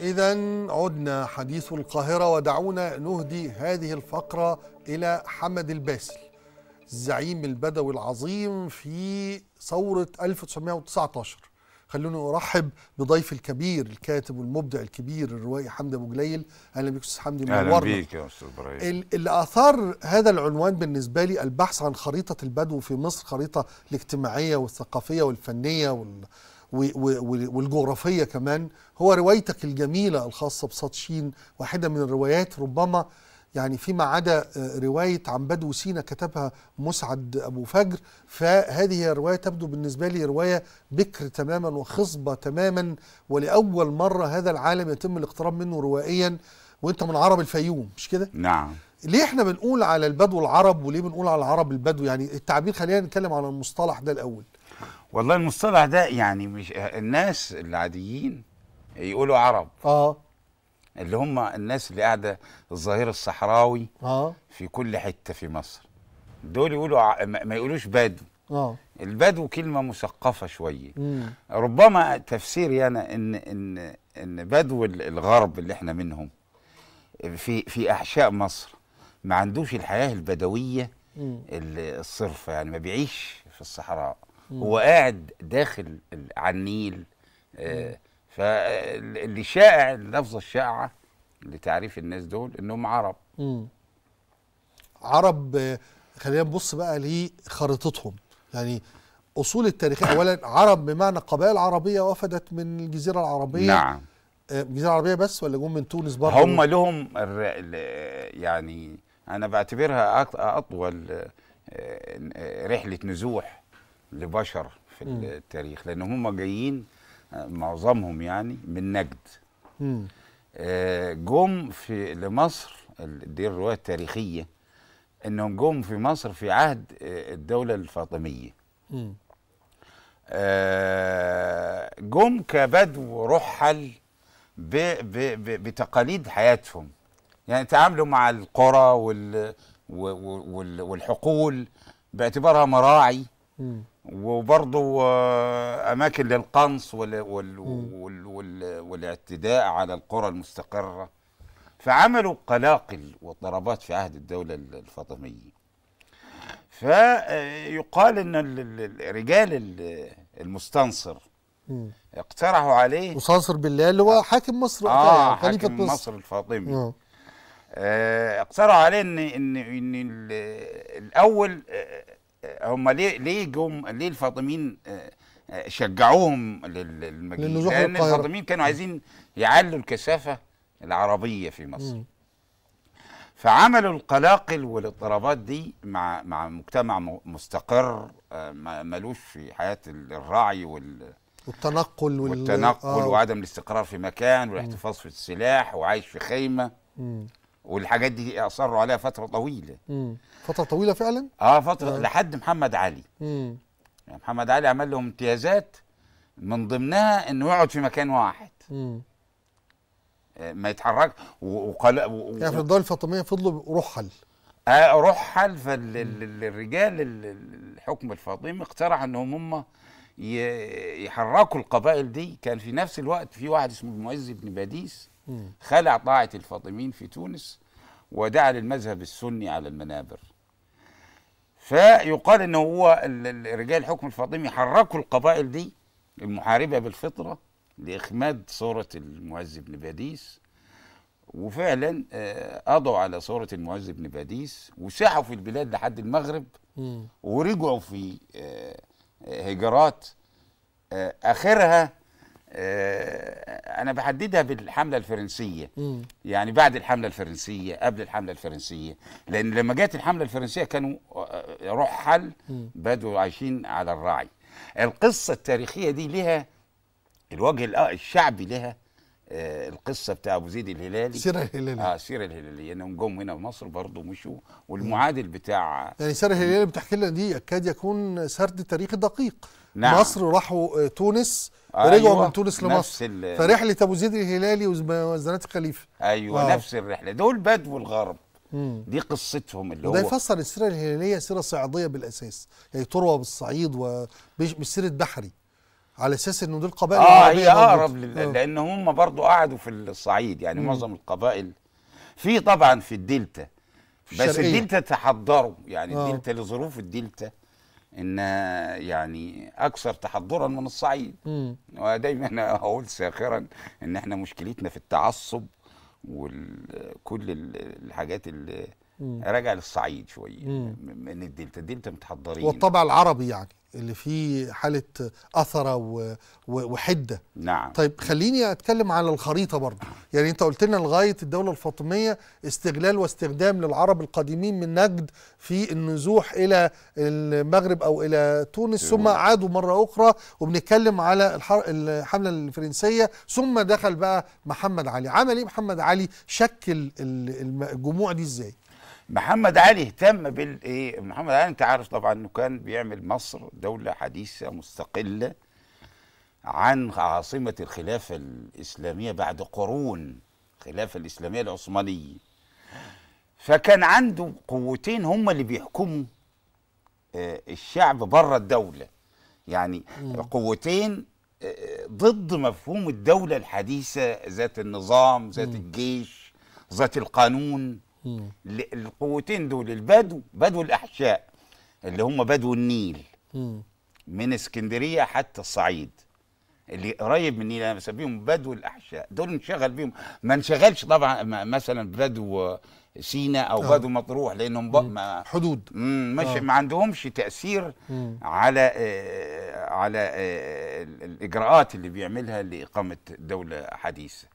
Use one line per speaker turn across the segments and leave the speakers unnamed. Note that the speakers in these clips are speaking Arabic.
إذا عدنا حديث القاهرة ودعونا نهدي هذه الفقرة إلى حمد الباسل الزعيم البدوي العظيم في ثورة 1919 خلوني أرحب بضيف الكبير الكاتب والمبدع الكبير الروائي حمدي أبو جليل أهلا بك أستاذ حمدي أهلا بيك يا أستاذ إبراهيم اللي أثار هذا العنوان بالنسبة لي البحث عن خريطة البدو في مصر خريطة الاجتماعية والثقافية والفنية وال... والجغرافية كمان هو روايتك الجميلة الخاصة بساتشين واحدة من الروايات ربما يعني فيما عدا آه، رواية عن بدو سينا كتبها مسعد أبو فجر فهذه الرواية تبدو بالنسبة لي رواية بكر تماما وخصبة تماما ولأول مرة هذا العالم يتم الاقتراب منه روائيا وانت من عرب الفيوم مش كده؟ نعم ليه احنا بنقول على البدو العرب وليه بنقول على العرب البدو يعني التعبير خلينا
نتكلم على المصطلح ده الأول والله المصطلح ده يعني مش الناس العاديين يقولوا عرب اه اللي هم الناس اللي قاعده الظهير الصحراوي اه في كل حته في مصر دول يقولوا ع... ما يقولوش بدو اه البدو كلمه مثقفه شويه مم. ربما تفسيري انا ان ان ان بدو الغرب اللي احنا منهم في في احشاء مصر ما عندوش الحياه البدويه الصرفه يعني ما بيعيش في الصحراء هو قاعد داخل على النيل آه، فاللي شائع اللفظه الشائعه لتعريف الناس دول انهم عرب
عرب آه، خلينا نبص بقى لخريطتهم يعني اصول التاريخ اولا عرب بمعنى قبائل عربيه وفدت من الجزيره العربيه نعم آه، الجزيره العربيه بس ولا جم من تونس برضه هم
لهم يعني انا بعتبرها اطول رحله نزوح لبشر في م. التاريخ لان هم جايين آه، معظمهم يعني من نجد م. آه، جم في لمصر دي الروايه التاريخيه انهم جم في مصر في عهد آه، الدوله الفاطميه م. جم كبدو رحل ب ب ب بتقاليد حياتهم يعني تعاملوا مع القرى وال والحقول باعتبارها مراعي وبرضه آه، اماكن للقنص وال وال وال وال والاعتداء على القرى المستقره فعملوا قلاقل وضربات في عهد الدوله الفاطميه فيقال آه، ان رجال المستنصر اقترحوا عليه مستنصر بالله اللي هو آه. حاكم مصر اه يعني خليفه حاكم مصر, مصر الفاطمي اقترحوا عليه ان ان ان الاول هم ليه ليه جم ليه الفاطميين آه، آه، شجعوهم للمجيء لان الفاطميين كانوا عايزين يعلوا الكثافه العربيه في مصر مم. فعملوا القلاقل والاضطرابات دي مع مع مجتمع مستقر آه، ملوش في حياه الراعي وال والتنقل وال... والتنقل آه. وعدم الاستقرار في مكان والاحتفاظ في السلاح وعايش في خيمه والحاجات دي اصروا عليها فتره طويله
مم. فتره طويله فعلا
اه فتره مم. آه. لحد محمد علي مم. يعني محمد علي عمل لهم امتيازات من ضمنها انه يقعد في مكان واحد مم. آه، ما يتحرك وقال و... يعني في الدوله
الفاطميه فضلوا رحل
آه رحل فالرجال الحكم الفاطمي اقترح انهم هم يحركوا القبائل دي كان في نفس الوقت في واحد اسمه المعز بن باديس خلع طاعة الفاطميين في تونس ودعا للمذهب السني على المنابر فيقال ان هو رجال الحكم الفاطمي حركوا القبائل دي المحاربه بالفطره لاخماد صوره المعز بن باديس وفعلا قضوا آه، على صوره المعز بن باديس وساحوا في البلاد لحد المغرب ورجعوا في آه، آه، هجرات اخرها آه، انا بحددها بالحمله الفرنسيه يعني بعد الحمله الفرنسيه قبل الحمله الفرنسيه لان لما جت الحمله الفرنسيه كانوا آه، رحل بدوا عايشين على الرعي القصه التاريخيه دي لها الوجه الشعبي لها آه، القصه بتاع ابو زيد الهلالي السيره الهلاليه اه السيره الهلاليه انهم يعني جم هنا مصر برضه مشوا والمعادل بتاع يعني سيره الهلاليه
بتحكي لنا دي يكاد يكون سرد تاريخي دقيق نعم. مصر راحوا آه، تونس أيوة. رجعوا من تونس لمصر ال... فرحله ابو زيد الهلالي وزنات الخليفه ايوه آه. نفس
الرحله دول بدو الغرب مم. دي قصتهم اللي هو ده يفسر
السيره الهلاليه سيره صعيديه بالاساس يعني تروى بالصعيد ومش سيره بحري على اساس انه دي القبائل اه هي اقرب لل... آه. لان
هم برضو قعدوا في الصعيد يعني مم. معظم القبائل في طبعا في الدلتا
بس الشرقية. الدلتا
تحضروا يعني آه. الدلتا لظروف الدلتا انها يعني اكثر تحضرا من الصعيد ودايما اقول ساخرا ان احنا مشكلتنا في التعصب وكل الحاجات اللي راجع للصعيد شويه من الدلتا الدلتا متحضرين والطبع
العربي يعني اللي فيه حاله اثره وحده نعم طيب خليني اتكلم على الخريطه برضه يعني انت قلت لنا لغايه الدوله الفاطميه استغلال واستخدام للعرب القديمين من نجد في النزوح الى المغرب او الى تونس ثم أيوة. عادوا مره اخرى وبنتكلم على الحمله الفرنسيه ثم دخل بقى محمد علي عمل ايه محمد علي شكل الجموع
دي ازاي محمد علي اهتم بال ايه محمد علي انت عارف طبعا انه كان بيعمل مصر دوله حديثه مستقله عن عاصمه الخلافه الاسلاميه بعد قرون الخلافه الاسلاميه العثمانيه فكان عنده قوتين هم اللي بيحكموا آه، الشعب بره الدوله يعني مم. قوتين آه، ضد مفهوم الدوله الحديثه ذات النظام ذات الجيش ذات القانون القوتين دول البدو بدو الاحشاء اللي هم بدو النيل مم. من اسكندريه حتى الصعيد اللي قريب من النيل انا بسميهم بدو الاحشاء دول نشغل بيهم ما نشغلش طبعا مثلا بدو سينا او آه. بدو مطروح لانهم بق ما حدود مش آه. ما عندهمش تاثير مم. على آه على آه الاجراءات اللي بيعملها لاقامه دوله حديثه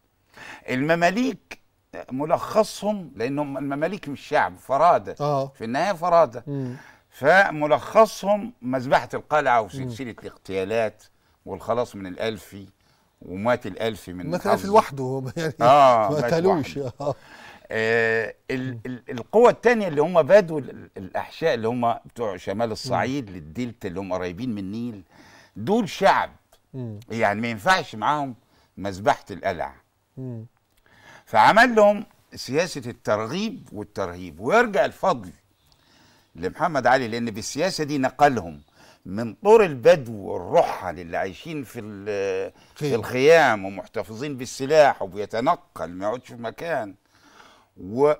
المماليك ملخصهم لانهم المماليك مش شعب فراده أوه. في النهايه فراده مم. فملخصهم مذبحه القلعه وسلسله الاغتيالات والخلاص من الالفي ومات الالفي من مثلا في
لوحده يعني آه ما قتلوش آه.
آه، القوة الثانية اللي هم بادوا الأحشاء اللي هم بتوع شمال الصعيد للدلتا اللي هم قريبين من النيل دول شعب مم. يعني ما ينفعش معاهم مذبحة القلعة فعمل لهم سياسه الترغيب والترهيب ويرجع الفضل لمحمد علي لان بالسياسه دي نقلهم من طور البدو والرحل اللي عايشين في في الخيام ومحتفظين بالسلاح وبيتنقل ما يقعدش في مكان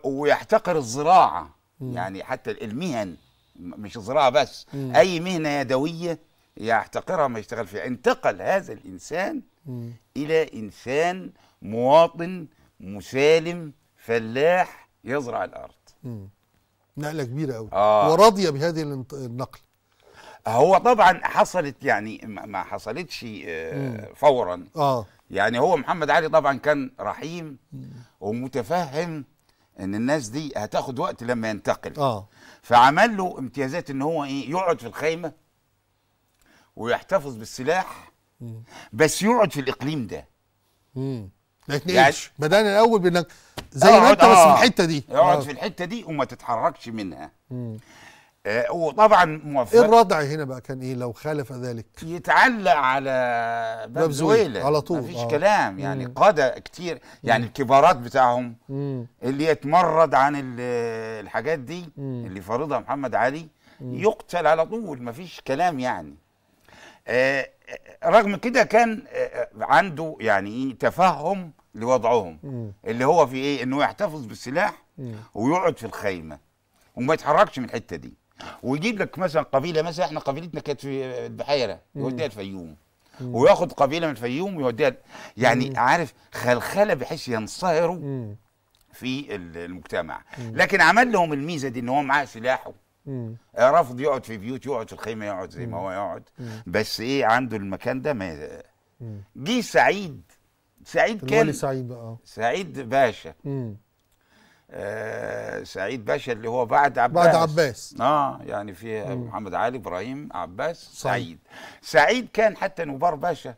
ويحتقر الزراعه م. يعني حتى المهن مش الزراعه بس م. اي مهنه يدويه يحتقرها ما يشتغل فيها انتقل هذا الانسان م. الى انسان مواطن مسالم فلاح يزرع الارض
مم. نقله كبيره قوي آه. وراضيه بهذه النقل
هو طبعا حصلت يعني ما حصلتش آه، فورا آه. يعني هو محمد علي طبعا كان رحيم ومتفهم ان الناس دي هتاخد وقت لما ينتقل آه. فعمل له امتيازات ان هو ايه يقعد في الخيمه ويحتفظ بالسلاح مم. بس يقعد في الاقليم ده
مم. ما يتنقلش يعني بدانا الاول بانك زي ما انت بس في آه. الحته دي اقعد آه. في
الحته دي وما تتحركش منها آه وطبعا موفق ايه الردع
هنا بقى كان ايه لو خالف ذلك
يتعلق على باب زويلة على طول مفيش آه. كلام يعني مم. قادة كتير يعني مم. الكبارات بتاعهم مم. اللي يتمرد عن الحاجات دي مم. اللي فرضها محمد علي مم. يقتل على طول مفيش كلام يعني آه رغم كده كان آه، عنده يعني تفهم لوضعهم مم. اللي هو في ايه انه يحتفظ بالسلاح مم. ويقعد في الخيمه وما يتحركش من الحته دي ويجيب لك مثلا قبيله مثلا احنا قبيلتنا كانت في البحيره يوديها الفيوم وياخد قبيله من الفيوم ويوديها يعني مم. عارف خلخله بحيث ينصهروا مم. في المجتمع مم. لكن عمل لهم الميزه دي ان هو معاه سلاحه رافض يقعد في بيوت يقعد في الخيمه يقعد زي ما هو يقعد بس ايه عنده المكان ده ما جه سعيد سعيد كان سعيد بقى سعيد باشا امم سعيد باشا اللي هو بعد عباس بعد عباس اه يعني في محمد علي ابراهيم عباس سعيد سعيد كان حتى نبار باشا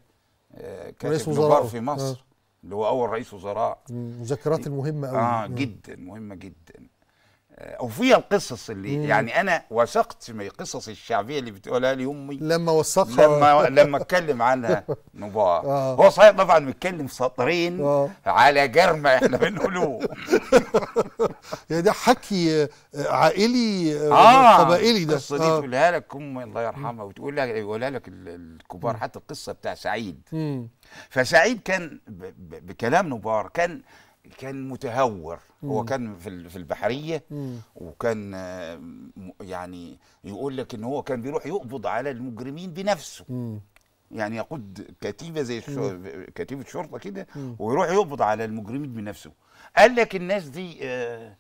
كان آه، كاتب نبار في مصر آه. اللي هو اول رئيس وزراء
مذكرات المهمه قوي اه جدا
مهمه جدا او آه، فيها القصص اللي مم. يعني انا وثقت في القصص الشعبيه اللي بتقولها لي امي لما وثقها لما لما اتكلم عنها مبارك آه. هو صحيح طبعا متكلم سطرين آه. على جرم احنا بنقولوه يا
يعني ده حكي عائلي آه. آه، قبائلي ده القصه دي آه.
تقولها لك امي الله يرحمها وتقول لك يقولها لك الكبار حتى القصه بتاع سعيد مم. فسعيد كان بكلام نبار كان كان متهور مم. هو كان في في البحريه مم. وكان آه، يعني يقول لك ان هو كان بيروح يقبض على المجرمين بنفسه مم. يعني يقود كتيبه زي كتيبه شرطه كده ويروح يقبض على المجرمين بنفسه قال لك الناس دي آه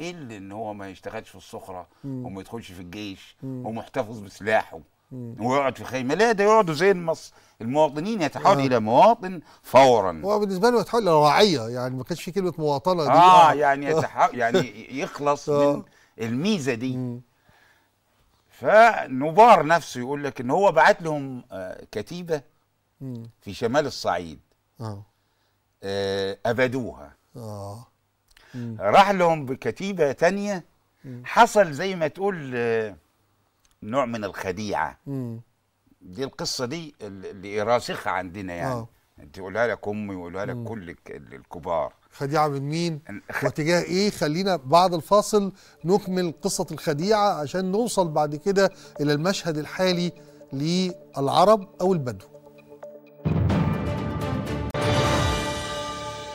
ايه اللي ان هو ما يشتغلش في السخره وما يدخلش في الجيش ومحتفظ بسلاحه ويقعد في خيمه لا ده يقعدوا زي المص... المواطنين يتحول آه. الى مواطن فورا هو بالنسبه له يتحول الى رعيه يعني ما كانش في كلمه مواطنه دي اه, آه. يعني يتحول يعني يخلص آه. من الميزه دي م. فنبار نفسه يقول لك ان هو بعت لهم آه، كتيبه في شمال الصعيد آه. آه ابدوها آه. راح لهم بكتيبه تانية حصل زي ما تقول آه نوع من الخديعه مم. دي القصه دي اللي راسخه عندنا يعني آه. تقولها لك امي وقولها لك كل الكبار
خديعه من مين خ... واتجاه ايه خلينا بعد الفاصل نكمل قصه الخديعه عشان نوصل بعد كده الى المشهد الحالي للعرب او البدو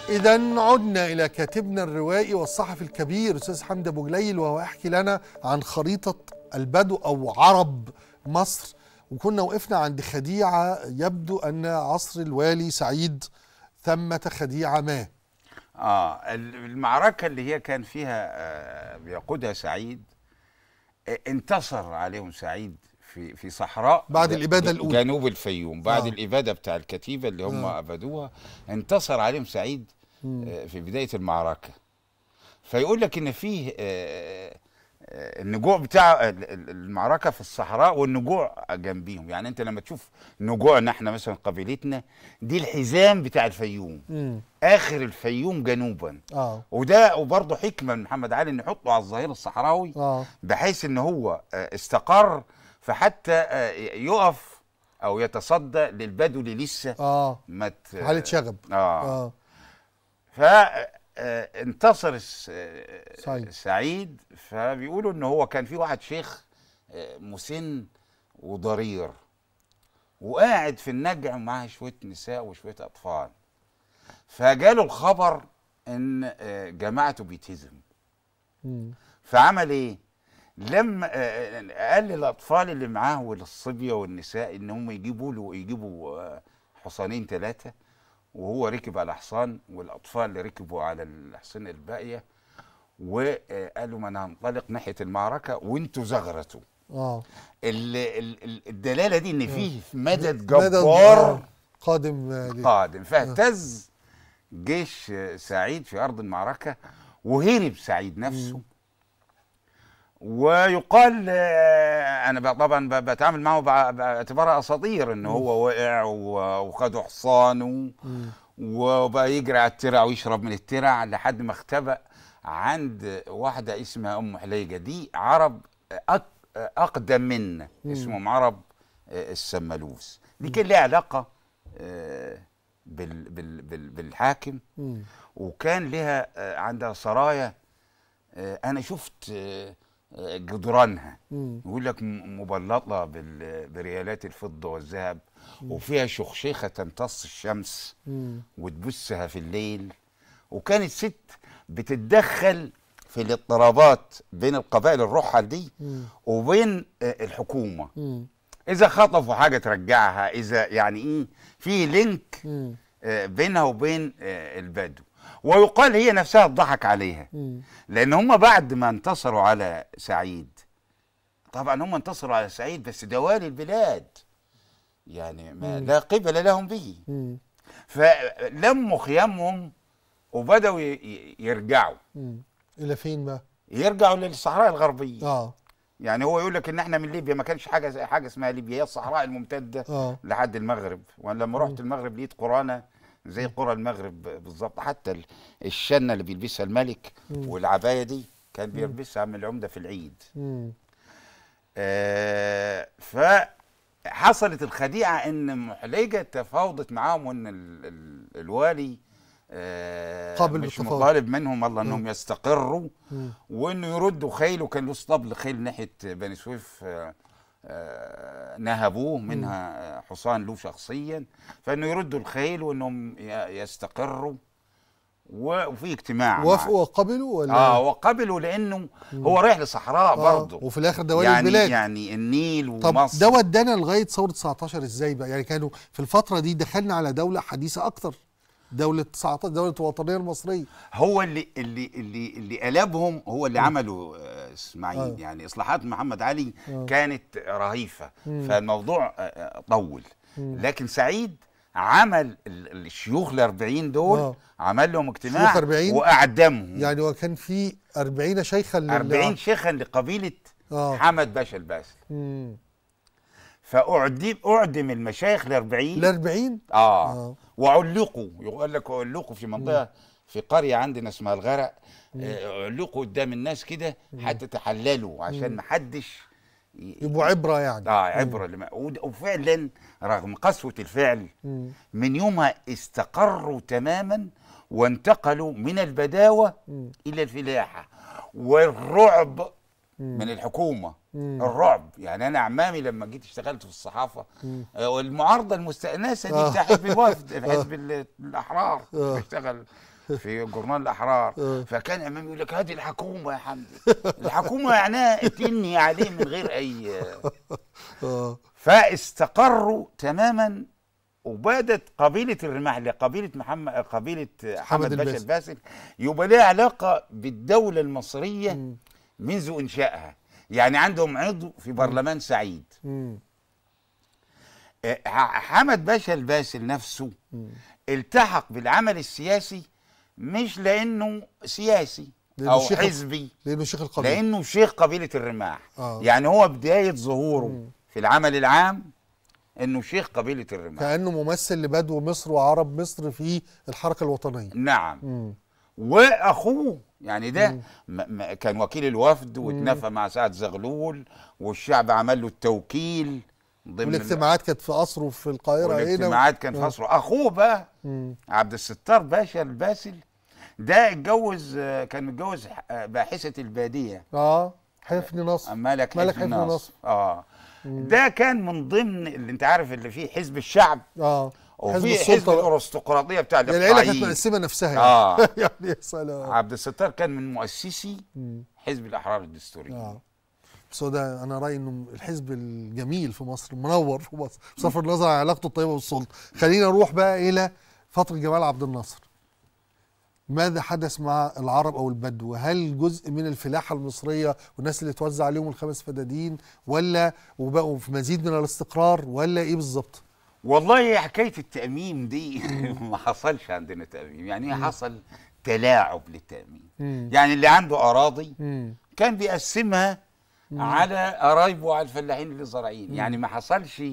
إذا عدنا إلى كاتبنا الروائي والصحفي الكبير أستاذ حمدي أبو جليل وهو يحكي لنا عن خريطة البدو أو عرب مصر وكنا وقفنا عند خديعة يبدو أن عصر الوالي سعيد ثمة خديعة ما
آه المعركة اللي هي كان فيها بيقودها آه، سعيد انتصر عليهم سعيد في في صحراء بعد الإبادة الأولى جنوب الفيوم بعد آه. الإبادة بتاع الكتيبة اللي هم آه. أبدوها انتصر عليهم سعيد آه، في بداية المعركة فيقول لك إن فيه آه النجوع بتاع المعركه في الصحراء والنجوع جنبيهم يعني انت لما تشوف نجوعنا احنا مثلا قبيلتنا دي الحزام بتاع الفيوم مم. اخر الفيوم جنوبا آه. وده وبرضه حكمه من محمد علي انه يحطه على الظهير الصحراوي آه. بحيث ان هو آه، استقر فحتى آه، يقف او يتصدى للبدو اللي لسه آه. ما مت... حاله شغب اه, آه. ف آه، انتصر آه، سعيد. سعيد فبيقولوا ان هو كان في واحد شيخ آه، مسن وضرير وقاعد في النجع ومعاه شويه نساء وشويه اطفال فجاله الخبر ان جماعته بيتهزم فعمل ايه لما قال للاطفال اللي معاه وللصبيه والنساء ان هم يجيبوا له يجيبوا حصانين ثلاثه وهو ركب على حصان والاطفال اللي ركبوا على الحصان الباقيه وقالوا ما انا هنطلق ناحيه المعركه وانتوا زغرتوا اه الدلاله دي ان فيه آه. مدد آه، جبار
قادم آه، قادم فاهتز
جيش سعيد في ارض المعركه وهرب سعيد نفسه ويقال آه، انا طبعا بتعامل معه باعتباره اساطير ان هو وقع وخده حصانه وبقى يجري على الترع ويشرب من الترع لحد ما اختبأ عند واحده اسمها ام حليجه دي عرب اقدم منا اسمهم عرب آه، السمالوس دي كان ليها علاقه آه، بالحاكم وكان لها عندها سرايا انا شفت جدرانها يقول لك مبلطه بريالات الفضه والذهب وفيها شخشيخه تمتص الشمس وتبثها في الليل وكانت ست بتتدخل في الاضطرابات بين القبائل الرحل دي وبين آه، الحكومه اذا خطفوا حاجه ترجعها اذا يعني ايه في لينك آه، بينها وبين آه، البدو ويقال هي نفسها اتضحك عليها لان هم بعد ما انتصروا على سعيد طبعا هم انتصروا على سعيد بس دوالي البلاد يعني ما لا قبل لهم به فلموا خيامهم وبداوا يرجعوا الى فين بقى يرجعوا للصحراء الغربيه اه يعني هو يقول لك ان احنا من ليبيا ما كانش حاجه حاجه اسمها ليبيا هي الصحراء الممتده آه. لحد المغرب وانا لما رحت المغرب لقيت قرانه زي قرى المغرب بالظبط حتى الشنه اللي بيلبسها الملك والعبايه دي كان بيلبسها من العمده في العيد آه فحصلت الخديعه ان محلجه تفاوضت معاهم وان ال ال الوالي آه قابل مش مطالب منهم الله انهم يستقروا وانه يردوا خيله كان له اسطبل خيل ناحيه بني سويف آه آه، نهبوه منها حصان له شخصيا فانه يردوا الخيل وانهم يستقروا وفي اجتماع وافقوا
وقبلوا ولا اه
وقبلوا لانه هو رايح لصحراء آه برضه وفي الاخر ده يعني البلاد يعني النيل ومصر طب ده
ودانا لغايه ثوره 19 ازاي بقى يعني كانوا في الفتره دي دخلنا على دوله حديثه اكتر
دوله 19 دوله الوطنيه المصريه هو اللي اللي اللي اللي قلبهم هو اللي عمله آه، اسماعيل آه. يعني اصلاحات محمد علي آه. كانت رهيفه م. فالموضوع آه، آه، طول م. لكن سعيد عمل الشيوخ ال 40 دول آه. عمل لهم اجتماع واعدمهم يعني وكان في
40 شيخا 40
شيخا لقبيله آه. حمد باشا الباسل فاعدم اعدم المشايخ ال 40 ال 40 اه, آه. وعلقوا يقول لك علقوا في منطقه في قريه عندنا اسمها الغرق آه، علقوا قدام الناس كده حتى تحللوا عشان ما حدش يبقوا عبره يعني اه عبره لما وفعلا رغم قسوه الفعل مم. من يومها استقروا تماما وانتقلوا من البداوه مم. الى الفلاحه والرعب من الحكومه الرعب يعني انا عمامي لما جيت اشتغلت في الصحافه آه، والمعارضه المستانسه دي بتاع آه. حزب الوفد حزب الاحرار اشتغل آه. في جورنال الاحرار فكان امامي يقول لك هذه الحكومه يا حمدي الحكومه معناها يعني تني عليه من غير اي فاستقروا تماما وبادت قبيله الرماحلة قبيله محمد قبيله حمد باشا الباسل يبقى لها علاقه بالدوله المصريه منذ انشائها يعني عندهم عضو في برلمان سعيد آه، حمد باشا الباسل نفسه التحق بالعمل السياسي مش لانه سياسي لأنه او شيخ حزبي
لانه شيخ القبيله لانه
شيخ قبيله الرماح آه. يعني هو بدايه ظهوره مم. في العمل العام انه شيخ قبيله الرماح
كانه ممثل لبدو مصر وعرب مصر
في الحركه الوطنيه نعم مم. واخوه يعني ده كان وكيل الوفد واتنفى مع سعد زغلول والشعب عمل له التوكيل ضمن الاجتماعات
كانت في قصره في القاهره هنا الاجتماعات كانت في قصره
اخوه بقى عبد الستار باشا الباسل ده اتجوز كان متجوز باحثه الباديه اه حفني نصر ملك, ملك حفني نصر. نصر اه مم. ده كان من ضمن اللي انت عارف اللي فيه حزب الشعب اه وفي حزب الارستقراطيه بتاع الاقطاعيين يعني العيله كانت مقسمه نفسها يعني آه. يعني يا سلام عبد الستار كان من مؤسسي حزب الاحرار الدستوري آه.
بس هو ده انا رايي انه الحزب الجميل في مصر المنور في مصر بصرف النظر عن علاقته الطيبه بالسلطه خلينا نروح بقى الى فتره جمال عبد الناصر ماذا حدث مع العرب او البدو هل جزء من الفلاحه المصريه والناس اللي توزع عليهم الخمس فدادين ولا وبقوا في مزيد من الاستقرار ولا ايه بالظبط
والله حكايه التاميم دي ما حصلش عندنا تاميم يعني إيه مم. حصل تلاعب للتاميم مم. يعني اللي عنده اراضي مم. كان بيقسمها مم. على قرايبه وعلى الفلاحين اللي زارعين يعني ما حصلش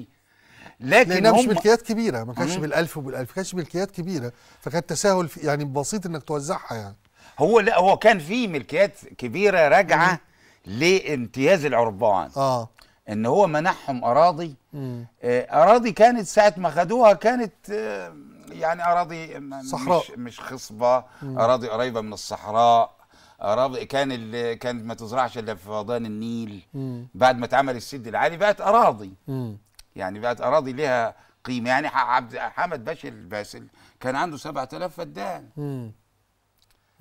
لكن لانها مش ملكيات
كبيره ما كانش بالالف وبالالف كانش ملكيات كبيره فكان تساهل في يعني بسيط انك توزعها يعني
هو لا هو كان في ملكيات كبيره راجعه لامتياز العربان اه ان هو منحهم اراضي آه، اراضي كانت ساعه ما خدوها كانت آه، يعني اراضي صحراء مش, مش خصبه اراضي قريبه من الصحراء اراضي كان كانت ما تزرعش الا في فيضان النيل مم. بعد ما اتعمل السد العالي بقت اراضي مم. يعني بقت اراضي لها قيمه يعني عبد حمد باشا الباسل كان عنده 7000 فدان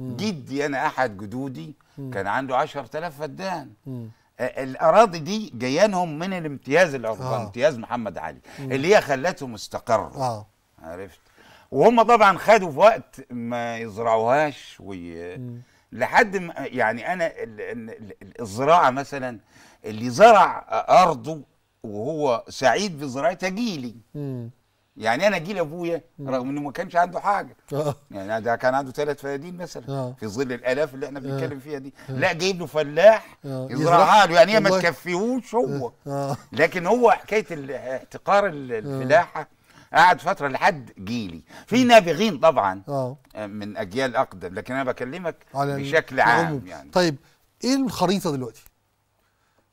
جدي
انا احد جدودي مم. كان عنده 10000 فدان مم. الاراضي دي جايانهم من الامتياز الافغاني آه. امتياز محمد علي مم. اللي هي خلته مستقر آه. عرفت وهم طبعا خدوا في وقت ما يزرعوهاش وي... لحد ما يعني انا ال... ال... ال... الزراعه مثلا اللي زرع ارضه وهو سعيد بزراعتها جيلي مم. يعني انا جيل ابويا رغم انه ما كانش عنده حاجه آه. يعني ده كان عنده ثلاث فيادين مثلا آه. في ظل الالاف اللي احنا آه. بنتكلم فيها دي لا جايب له فلاح
يزرعها له يعني ما
تكفيهوش هو لكن هو حكايه احتقار الفلاحه قعد فترة لحد جيلي في نابغين طبعا أوه. من أجيال أقدم لكن أنا بكلمك بشكل عام يعني
طيب إيه الخريطة دلوقتي؟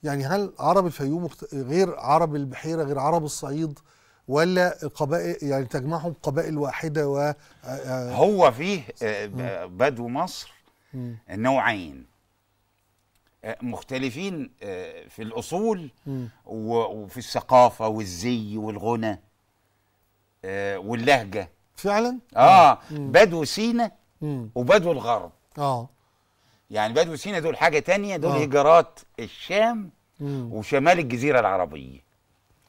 يعني هل عرب الفيوم غير عرب البحيرة غير عرب الصعيد؟ ولا قبائل يعني تجمعهم قبائل واحده و آه، آه، هو
فيه آه، بدو مصر نوعين مختلفين في الاصول وفي الثقافه والزي والغنى واللهجه فعلا اه بدو سينا وبدو الغرب اه يعني بدو سينا دول حاجه تانية دول هجرات الشام وشمال الجزيره العربيه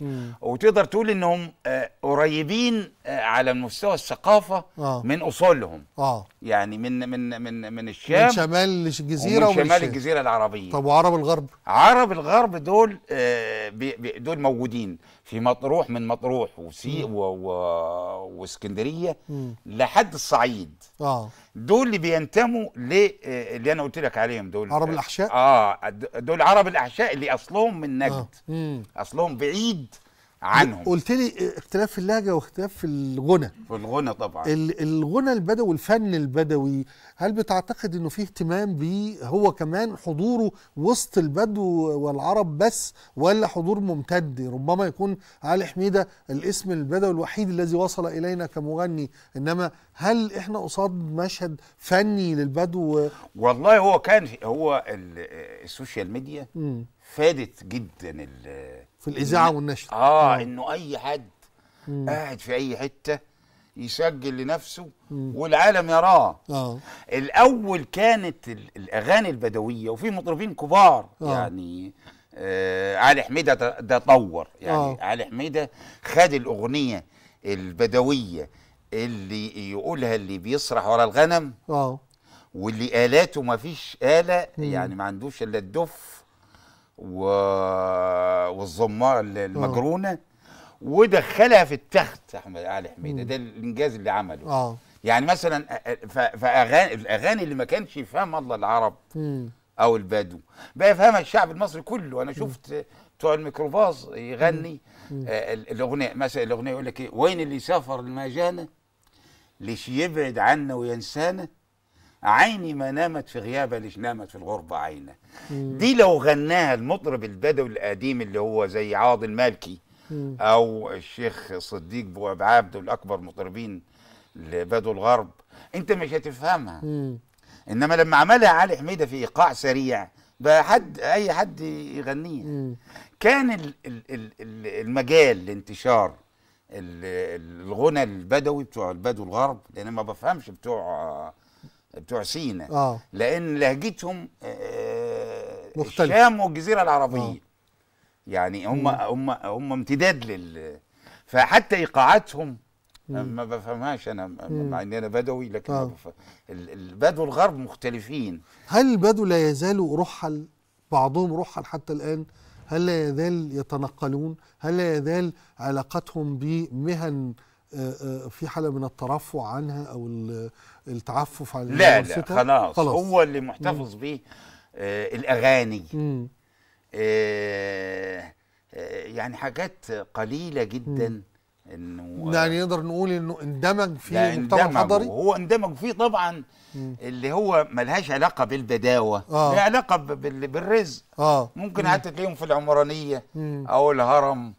مم. وتقدر تقول انهم آه قريبين آه على مستوى الثقافه آه. من اصولهم آه. يعني من من من من الشام من شمال الجزيره ومن شمال الجزيره العربيه طب وعرب الغرب عرب الغرب دول آه بي دول موجودين في مطروح من مطروح وسي و... و... واسكندريه لحد الصعيد اه دول اللي بينتموا ل اللي انا قلت لك عليهم دول عرب الاحشاء اه دول عرب الاحشاء اللي اصلهم من نجد آه. اصلهم بعيد عنهم قلت
لي اختلاف في اللهجه واختلاف في الغنى
في الغنى طبعا
الغنى البدوي الفن البدوي هل بتعتقد انه في اهتمام بيه هو كمان حضوره وسط البدو والعرب بس ولا حضور ممتد ربما يكون علي حميده الاسم البدوي الوحيد الذي وصل الينا كمغني انما هل احنا قصاد مشهد فني للبدو
والله هو كان هو السوشيال ميديا فادت جدا ال في الاذاعه والنشر آه،, اه انه اي حد مم. قاعد في اي حته يسجل لنفسه مم. والعالم يراه آه. الاول كانت الاغاني البدويه وفي مطربين كبار آه. يعني آه علي حميده ده طور يعني آه. علي حميده خد الاغنيه البدويه اللي يقولها اللي بيسرح ورا الغنم آه. واللي الاته ما فيش اله مم. يعني ما عندوش الا الدف والزمار المجرونه آه. ودخلها في التخت احمد علي حميده ده الانجاز اللي عمله اه يعني مثلا فاغاني الاغاني اللي ما كانش يفهمها الله العرب مم. او البدو بقى يفهمها الشعب المصري كله انا شفت بتوع الميكروباص يغني آه الاغنيه مثلا الاغنيه يقول لك ايه وين اللي سافر المجانه ليش يبعد عنا وينسانا عيني ما نامت في غيابة ليش نامت في الغربة عينه دي لو غناها المطرب البدوي القديم اللي هو زي عاضل مالكي او الشيخ صديق بواب عبد الاكبر مطربين لبدو الغرب انت مش هتفهمها انما لما عملها علي حميده في ايقاع سريع بقى حد اي حد يغنيها كان المجال لانتشار الغنى البدوي بتوع البدو الغرب لان ما بفهمش بتوع بتوع سينا آه. لان لهجتهم آه، مختلف. الشام والجزيره العربيه آه. يعني هم هم هم امتداد لل فحتى ايقاعاتهم ما بفهمهاش انا مع ان انا بدوي لكن آه. بف... البدو الغرب مختلفين
هل البدو لا يزالوا رحل بعضهم رحل حتى الان هل لا يزال يتنقلون هل لا يزال علاقتهم بمهن في حاله من الترفع عنها او التعفف عن لا لا خلاص, خلاص هو اللي محتفظ
بيه آه، الاغاني مم. آه، آه، يعني حاجات قليله جدا مم. انه يعني نقدر نقول انه اندمج في المجتمع الحضري هو اندمج فيه طبعا مم. اللي هو ملهاش علاقه بالبداوه آه. لها علاقه بالرزق آه. ممكن حتى تلاقيهم في العمرانيه مم. او الهرم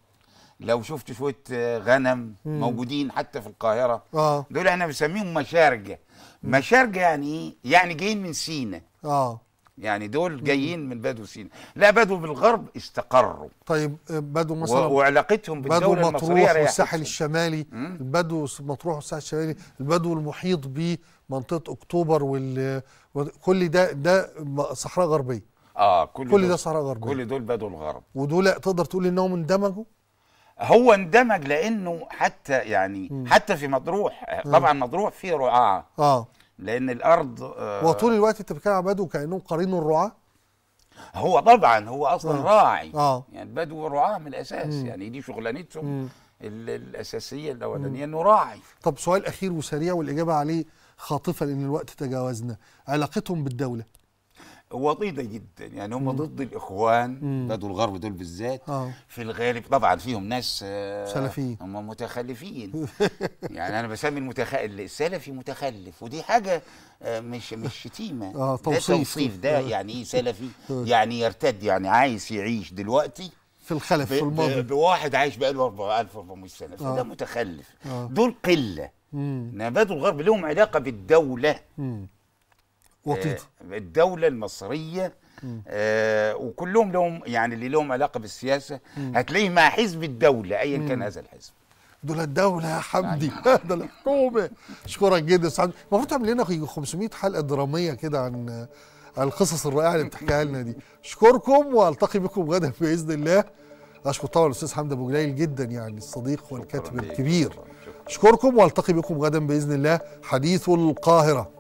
لو شفت شويه آه، غنم مم. موجودين حتى في القاهره آه. دول احنا بنسميهم مشارجه مشارجه يعني ايه يعني جايين من سينا اه يعني دول جايين مم. من بدو سينا لا بدو بالغرب استقروا طيب آه، بدو مثلا وعلاقتهم بالدوله المصريه بدو مطروح والساحل
الشمالي البدو مطروح والساحل الشمالي البدو المحيط بمنطقه اكتوبر وال... كل ده ده صحراء
غربيه اه كل, كل ده صحراء غربيه كل دول بدو الغرب ودول تقدر تقول انهم اندمجوا هو اندمج لانه حتى يعني م. حتى في مطروح طبعا مطروح فيه رعاه اه لان الارض آه هو طول
الوقت انت بتتكلم على بدو كانهم قرين الرعاه
هو طبعا هو اصلا آه. راعي آه. يعني بدو رعاه من الاساس م. يعني دي شغلانتهم الاساسيه الاولانيه انه راعي
طب سؤال اخير وسريع والاجابه عليه خاطفه لان الوقت تجاوزنا علاقتهم بالدوله
وطيده جدا يعني هم ضد الاخوان بدو الغرب دول بالذات آه. في الغالب طبعا فيهم ناس آه، سلفيين هم متخلفين يعني انا بسمي المتخلف السلفي متخلف ودي حاجه آه، مش مش شتيمه آه توصيف. ده توصيف ده يعني ايه سلفي يعني يرتد يعني عايز يعيش دلوقتي في الخلف في الماضي بواحد عايش بقاله 1400 سنه فده متخلف دول قله نبات الغرب لهم علاقه بالدوله مم. وطيتي آه، الدوله المصريه آه وكلهم لهم يعني اللي لهم علاقه بالسياسه هتلاقيه مع حزب الدوله ايا كان هذا الحزب
دول الدولة يا حمدي أيوة. دول الحكومة اشكرك جدا استاذ المفروض تعمل لنا 500 حلقة درامية كده عن القصص الرائعة اللي بتحكيها لنا دي اشكركم والتقي بكم غدا بإذن الله اشكر طبعا الاستاذ حمدي ابو جليل جدا يعني الصديق والكاتب الكبير اشكركم والتقي بكم غدا بإذن الله حديث القاهرة